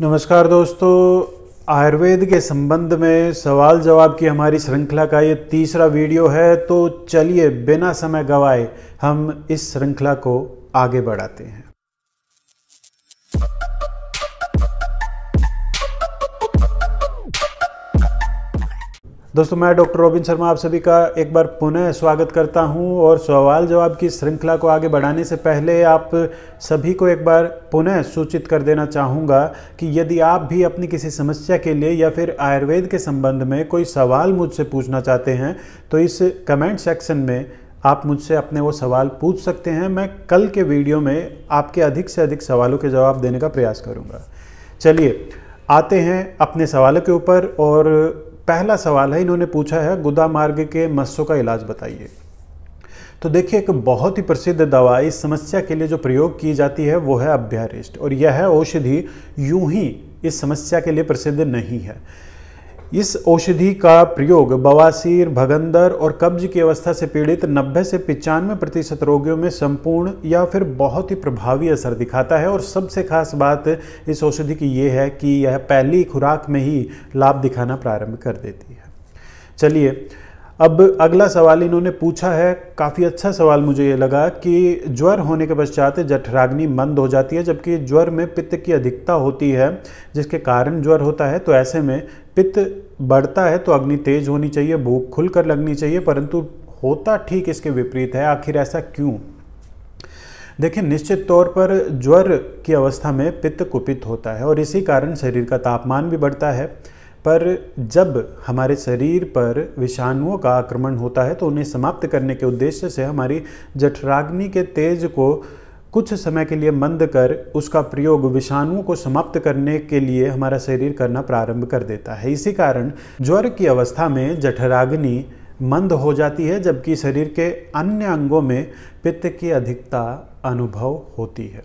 नमस्कार दोस्तों आयुर्वेद के संबंध में सवाल जवाब की हमारी श्रृंखला का ये तीसरा वीडियो है तो चलिए बिना समय गवाए हम इस श्रृंखला को आगे बढ़ाते हैं दोस्तों मैं डॉक्टर रोबिन शर्मा आप सभी का एक बार पुनः स्वागत करता हूं और सवाल जवाब की श्रृंखला को आगे बढ़ाने से पहले आप सभी को एक बार पुनः सूचित कर देना चाहूँगा कि यदि आप भी अपनी किसी समस्या के लिए या फिर आयुर्वेद के संबंध में कोई सवाल मुझसे पूछना चाहते हैं तो इस कमेंट सेक्शन में आप मुझसे अपने वो सवाल पूछ सकते हैं मैं कल के वीडियो में आपके अधिक से अधिक सवालों के जवाब देने का प्रयास करूँगा चलिए आते हैं अपने सवालों के ऊपर और पहला सवाल है इन्होंने पूछा है गुदा मार्ग के मस्सों का इलाज बताइए तो देखिए एक बहुत ही प्रसिद्ध दवा इस समस्या के लिए जो प्रयोग की जाती है वो है अभ्यारिष्ट और यह औषधि यूं ही इस समस्या के लिए प्रसिद्ध नहीं है इस औषधि का प्रयोग बवासीर भगंदर और कब्ज की अवस्था से पीड़ित 90 से पिचानवे प्रतिशत रोगियों में संपूर्ण या फिर बहुत ही प्रभावी असर दिखाता है और सबसे खास बात इस औषधि की ये है कि यह पहली खुराक में ही लाभ दिखाना प्रारंभ कर देती है चलिए अब अगला सवाल इन्होंने पूछा है काफ़ी अच्छा सवाल मुझे ये लगा कि ज्वर होने के पश्चात जठराग्नि मंद हो जाती है जबकि ज्वर में पित्त की अधिकता होती है जिसके कारण ज्वर होता है तो ऐसे में पित्त बढ़ता है तो अग्नि तेज होनी चाहिए भूख खुलकर लगनी चाहिए परंतु होता ठीक इसके विपरीत है आखिर ऐसा क्यों देखिए निश्चित तौर पर ज्वर की अवस्था में पित्त कुपित होता है और इसी कारण शरीर का तापमान भी बढ़ता है पर जब हमारे शरीर पर विषाणुओं का आक्रमण होता है तो उन्हें समाप्त करने के उद्देश्य से हमारी जठराग्नि के तेज को कुछ समय के लिए मंद कर उसका प्रयोग विषाणुओं को समाप्त करने के लिए हमारा शरीर करना प्रारंभ कर देता है इसी कारण ज्वर की अवस्था में जठराग्नि मंद हो जाती है जबकि शरीर के अन्य अंगों में पित्त की अधिकता अनुभव होती है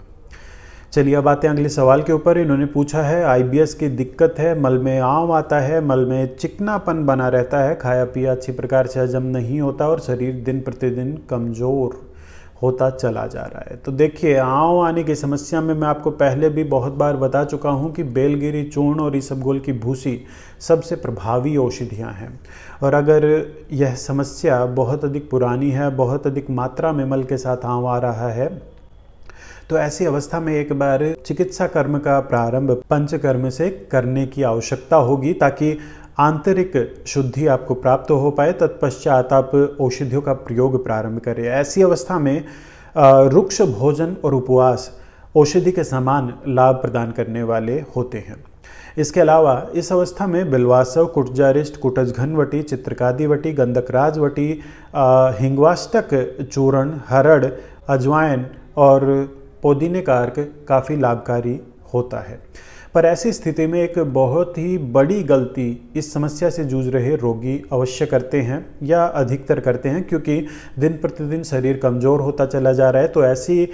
चलिए अब आते हैं अगले सवाल के ऊपर इन्होंने पूछा है आईबीएस की दिक्कत है मल में आम आता है मल में चिकनापन बना रहता है खाया पिया अच्छी प्रकार से हजम नहीं होता और शरीर दिन प्रतिदिन कमज़ोर होता चला जा रहा है तो देखिए आँव आने की समस्या में मैं आपको पहले भी बहुत बार बता चुका हूँ कि बेलगिरी चूर्ण और इसबगोल की भूसी सबसे प्रभावी औषधियाँ हैं और अगर यह समस्या बहुत अधिक पुरानी है बहुत अधिक मात्रा में मल के साथ आँव आ रहा है तो ऐसी अवस्था में एक बार चिकित्सा कर्म का प्रारंभ पंचकर्म से करने की आवश्यकता होगी ताकि आंतरिक शुद्धि आपको प्राप्त हो पाए तत्पश्चात आप औषधियों का प्रयोग प्रारंभ करें ऐसी अवस्था में रुक्ष भोजन और उपवास औषधि के समान लाभ प्रदान करने वाले होते हैं इसके अलावा इस अवस्था में बिलवासव कुटजारिष्ट कुटजघनवटी चित्रकादिवटी गंधकराजवटी हिंगवाष्टक चूर्ण हरड़ अजवाइन और पुदीने का अर्क काफ़ी लाभकारी होता है पर ऐसी स्थिति में एक बहुत ही बड़ी गलती इस समस्या से जूझ रहे रोगी अवश्य करते हैं या अधिकतर करते हैं क्योंकि दिन प्रतिदिन शरीर कमज़ोर होता चला जा रहा है तो ऐसी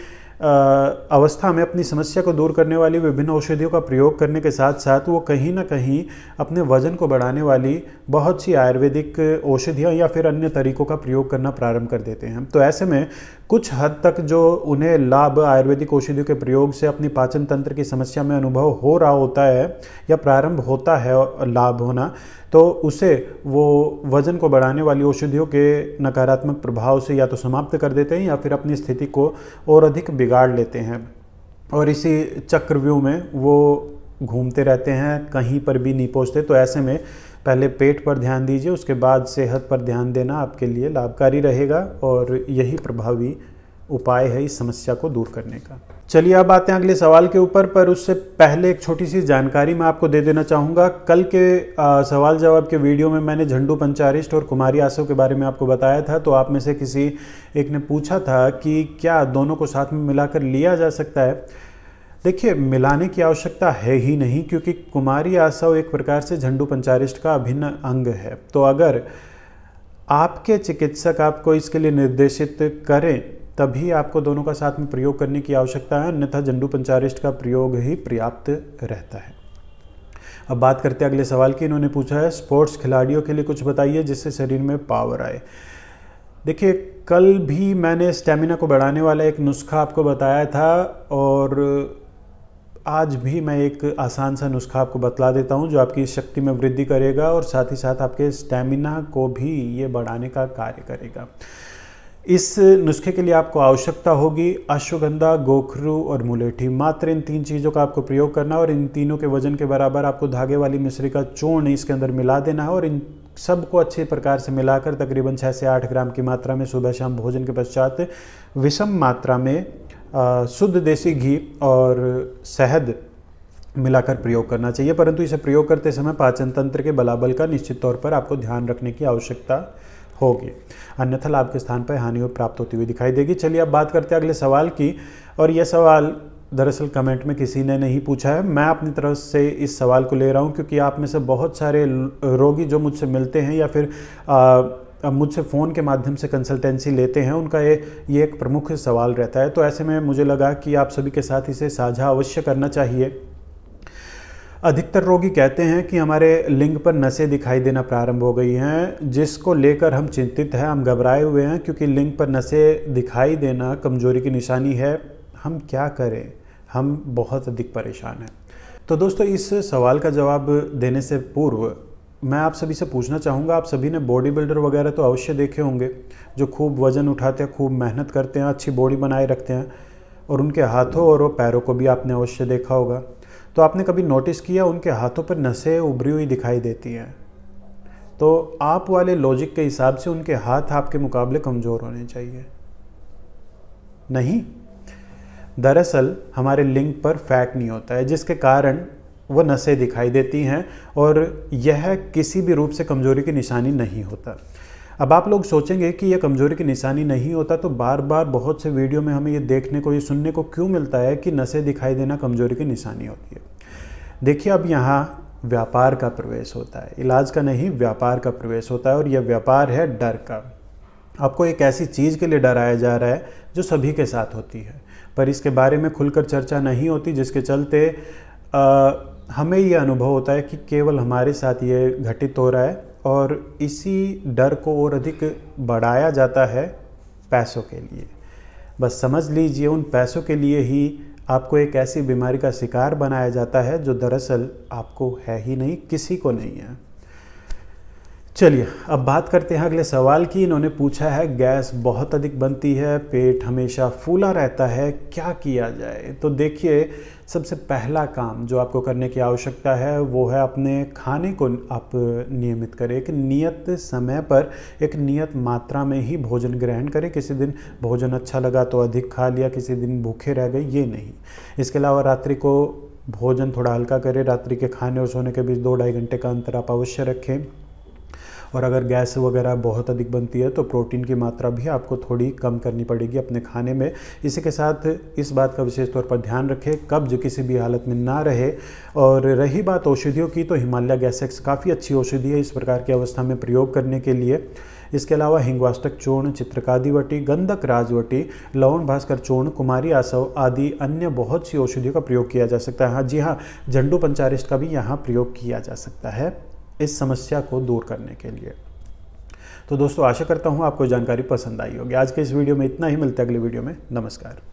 अवस्था में अपनी समस्या को दूर करने वाली विभिन्न औषधियों का प्रयोग करने के साथ साथ वो कहीं ना कहीं अपने वजन को बढ़ाने वाली बहुत सी आयुर्वेदिक औषधियाँ या फिर अन्य तरीकों का प्रयोग करना प्रारंभ कर देते हैं तो ऐसे में कुछ हद तक जो उन्हें लाभ आयुर्वेदिक औषधियों के प्रयोग से अपनी पाचन तंत्र की समस्या में अनुभव हो रहा होता है या प्रारंभ होता है लाभ होना तो उसे वो वजन को बढ़ाने वाली औषधियों के नकारात्मक प्रभाव से या तो समाप्त कर देते हैं या फिर अपनी स्थिति को और अधिक बिगाड़ लेते हैं और इसी चक्रव्यूह में वो घूमते रहते हैं कहीं पर भी नहीं पहुँचते तो ऐसे में पहले पेट पर ध्यान दीजिए उसके बाद सेहत पर ध्यान देना आपके लिए लाभकारी रहेगा और यही प्रभावी उपाय है इस समस्या को दूर करने का चलिए अब आते हैं अगले सवाल के ऊपर पर उससे पहले एक छोटी सी जानकारी मैं आपको दे देना चाहूँगा कल के आ, सवाल जवाब के वीडियो में मैंने झंडू पंचारिष्ट और कुमारी आसव के बारे में आपको बताया था तो आप में से किसी एक ने पूछा था कि क्या दोनों को साथ में मिलाकर लिया जा सकता है देखिए मिलाने की आवश्यकता है ही नहीं क्योंकि कुमारी आसव एक प्रकार से झंडू पंचारिष्ट का अभिन्न अंग है तो अगर आपके चिकित्सक आपको इसके लिए निर्देशित करें तभी आपको दोनों का साथ में प्रयोग करने की आवश्यकता है अन्यथा झंडू पंचारिष्ट का प्रयोग ही पर्याप्त रहता है अब बात करते हैं अगले सवाल की इन्होंने पूछा है स्पोर्ट्स खिलाड़ियों के लिए कुछ बताइए जिससे शरीर में पावर आए देखिए कल भी मैंने स्टेमिना को बढ़ाने वाला एक नुस्खा आपको बताया था और आज भी मैं एक आसान सा नुस्खा आपको बतला देता हूँ जो आपकी शक्ति में वृद्धि करेगा और साथ ही साथ आपके स्टेमिना को भी ये बढ़ाने का कार्य करेगा इस नुस्खे के लिए आपको आवश्यकता होगी अश्वगंधा गोखरू और मुलेठी मात्र इन तीन चीज़ों का आपको प्रयोग करना और इन तीनों के वजन के बराबर आपको धागे वाली मिश्री का चूर्ण इसके अंदर मिला देना है और इन सबको अच्छे प्रकार से मिलाकर तकरीबन छः से आठ ग्राम की मात्रा में सुबह शाम भोजन के पश्चात विषम मात्रा में शुद्ध देसी घी और शहद मिलाकर प्रयोग करना चाहिए परंतु इसे प्रयोग करते समय पाचन तंत्र के बलाबल का निश्चित तौर पर आपको ध्यान रखने की आवश्यकता होगी अन्यथा लाभ के स्थान पर हानि प्राप्त होती हुई दिखाई देगी चलिए अब बात करते हैं अगले सवाल की और यह सवाल दरअसल कमेंट में किसी ने नहीं पूछा है मैं अपनी तरफ से इस सवाल को ले रहा हूँ क्योंकि आप में से बहुत सारे रोगी जो मुझसे मिलते हैं या फिर आ, मुझसे फ़ोन के माध्यम से कंसल्टेंसी लेते हैं उनका ये ये एक प्रमुख सवाल रहता है तो ऐसे में मुझे लगा कि आप सभी के साथ इसे साझा अवश्य करना चाहिए अधिकतर रोगी कहते हैं कि हमारे लिंग पर नसें दिखाई देना प्रारंभ हो गई हैं जिसको लेकर हम चिंतित हैं हम घबराए हुए हैं क्योंकि लिंग पर नसें दिखाई देना कमजोरी की निशानी है हम क्या करें हम बहुत अधिक परेशान हैं तो दोस्तों इस सवाल का जवाब देने से पूर्व मैं आप सभी से पूछना चाहूँगा आप सभी ने बॉडी बिल्डर वगैरह तो अवश्य देखे होंगे जो खूब वजन उठाते हैं खूब मेहनत करते हैं अच्छी बॉडी बनाए रखते हैं और उनके हाथों और पैरों को भी आपने अवश्य देखा होगा तो आपने कभी नोटिस किया उनके हाथों पर नसें उभरी हुई दिखाई देती हैं तो आप वाले लॉजिक के हिसाब से उनके हाथ आपके मुकाबले कमज़ोर होने चाहिए नहीं दरअसल हमारे लिंग पर फैट नहीं होता है जिसके कारण वह नसें दिखाई देती हैं और यह किसी भी रूप से कमज़ोरी की निशानी नहीं होता अब आप लोग सोचेंगे कि यह कमज़ोरी की निशानी नहीं होता तो बार बार बहुत से वीडियो में हमें ये देखने को ये सुनने को क्यों मिलता है कि नशे दिखाई देना कमज़ोरी की निशानी होती है देखिए अब यहाँ व्यापार का प्रवेश होता है इलाज का नहीं व्यापार का प्रवेश होता है और यह व्यापार है डर का आपको एक ऐसी चीज़ के लिए डराया जा रहा है जो सभी के साथ होती है पर इसके बारे में खुलकर चर्चा नहीं होती जिसके चलते आ, हमें ये अनुभव होता है कि केवल हमारे साथ ये घटित हो रहा है और इसी डर को और अधिक बढ़ाया जाता है पैसों के लिए बस समझ लीजिए उन पैसों के लिए ही आपको एक ऐसी बीमारी का शिकार बनाया जाता है जो दरअसल आपको है ही नहीं किसी को नहीं है चलिए अब बात करते हैं अगले सवाल की इन्होंने पूछा है गैस बहुत अधिक बनती है पेट हमेशा फूला रहता है क्या किया जाए तो देखिए सबसे पहला काम जो आपको करने की आवश्यकता है वो है अपने खाने को आप नियमित करें एक नियत समय पर एक नियत मात्रा में ही भोजन ग्रहण करें किसी दिन भोजन अच्छा लगा तो अधिक खा लिया किसी दिन भूखे रह गए ये नहीं इसके अलावा रात्रि को भोजन थोड़ा हल्का करें रात्रि के खाने और सोने के बीच दो ढाई घंटे का अंतर आप अवश्य रखें और अगर गैस वगैरह बहुत अधिक बनती है तो प्रोटीन की मात्रा भी आपको थोड़ी कम करनी पड़ेगी अपने खाने में इसी के साथ इस बात का विशेष तौर पर ध्यान रखें कब्ज किसी भी हालत में ना रहे और रही बात औषधियों की तो हिमालय गैसेक्स काफ़ी अच्छी औषधि है इस प्रकार की अवस्था में प्रयोग करने के लिए इसके अलावा हिंगवाष्टक चूर्ण चित्रकादिवटी गंधक राजवटी लवण भास्कर चूर्ण कुमारी आसव आदि अन्य बहुत सी औषधियों का प्रयोग किया जा सकता है हाँ जी हाँ झंडू पंचारिष्ट का भी यहाँ प्रयोग किया जा सकता है इस समस्या को दूर करने के लिए तो दोस्तों आशा करता हूँ आपको जानकारी पसंद आई होगी आज के इस वीडियो में इतना ही मिलता है अगले वीडियो में नमस्कार